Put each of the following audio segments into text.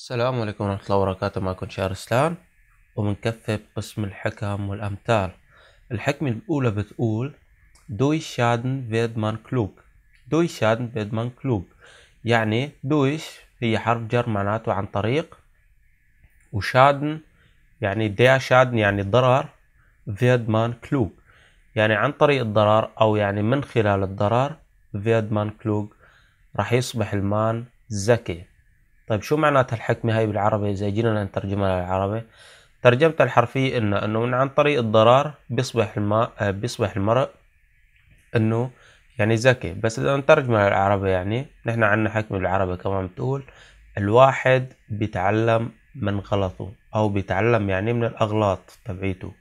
السلام عليكم ورحمة الله وبركاته معكم شهر سلان ومنكفي بقسم الحكم والأمثال الحكمة الأولى بتقول دويش شادن فيد مان كلوك دويش شادن فيد مان كلوك يعني دويش هي حرف جر معناته عن طريق وشادن يعني ديا شادن يعني ضرر فيد مان كلوك يعني عن طريق الضرر أو يعني من خلال الضرر فيد مان كلوك راح يصبح المان ذكي طيب شو معناتها الحكمة هاي بالعربي إذا جينا نترجمها للعربي ترجمتها الحرفية إنه إنه من عن طريق الضرار بيصبح الماء آه، بيصبح المرء إنه يعني ذكي بس إذا نترجمها للعربي يعني نحن عندنا حكمة بالعربي كمان بتقول الواحد بيتعلم من غلطه أو بيتعلم يعني من الأغلاط تبعيته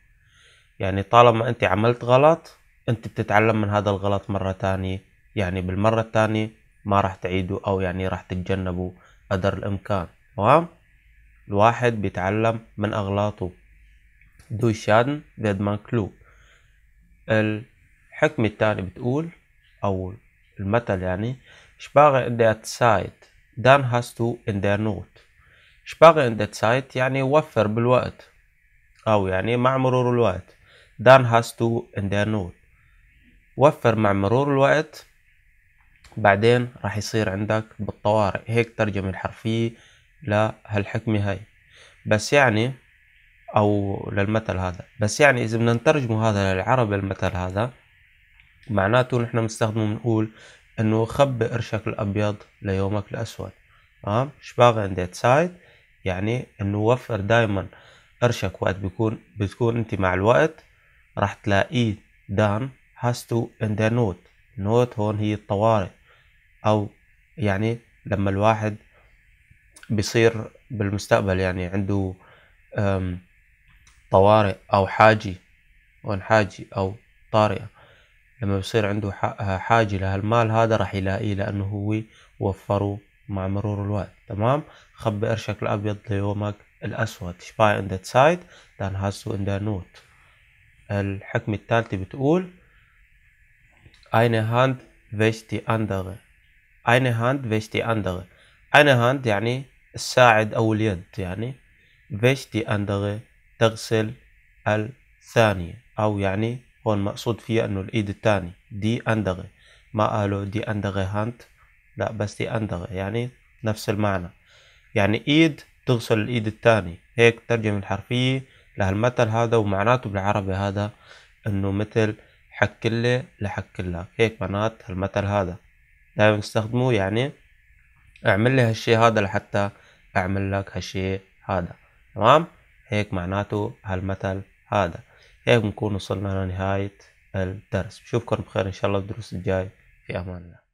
يعني طالما أنت عملت غلط أنت بتتعلم من هذا الغلط مرة تانية يعني بالمرة التانية ما راح تعيده أو يعني راح تتجنبه قدر الإمكان تمام الواحد بيتعلم من أغلاطه دو شادن مان كلو الحكمة التانية بتقول أو المثل يعني شباغي ان their سايت دان هاز تو ان der نوت شباغة ان der سايت يعني وفر بالوقت أو يعني مع مرور الوقت دان هاز تو ان der نوت وفر مع مرور الوقت بعدين راح يصير عندك بالطوارئ هيك ترجمة الحرفية لهالحكمة هاي بس يعني أو للمثل هذا بس يعني إذا بدنا نترجمه هذا للعربي المثل هذا معناته نحن بنستخدمه بنقول إنه خبي قرشك الأبيض ليومك الأسود أه؟ شباغ عند سايد يعني إنه وفر دايما قرشك وقت بيكون بتكون أنت مع الوقت راح تلاقيه دان هاستو تو إن نوت نوت هون هي الطوارئ او يعني لما الواحد بيصير بالمستقبل يعني عنده طوارئ او حاجي حاجي او طارئة لما بيصير عنده حاجة لهالمال هذا راح يلاقيه لانه هو وفره مع مرور الوقت تمام خبي قرشك الابيض ليومك الاسود شباي ان that سايد than هاسو ان in نوت الحكمة الثالثة بتقول اين هاند فيشتي die eine Hand wäscht die andere eine Hand يعني الساعد أو اليد يعني wäscht die andere تغسل الثانية أو يعني هون مقصود فيها إنه الإيد الثاني دي andere ما قالوا دي andere Hand لا بس دي andere يعني نفس المعنى يعني إيد تغسل الإيد الثاني هيك الترجمة الحرفية لهالمثل هذا ومعناته بالعربي هذا إنه مثل حكلي لحكلك هيك معنات هالمثل هذا دائما نستخدمه يعني اعمل لي هالشي هذا لحتى اعمل لك هالشي هذا تمام هيك معناته هالمثل هذا هيك بنكون وصلنا لنهاية الدرس بشوفكم بخير ان شاء الله الدروس الجاي في امان الله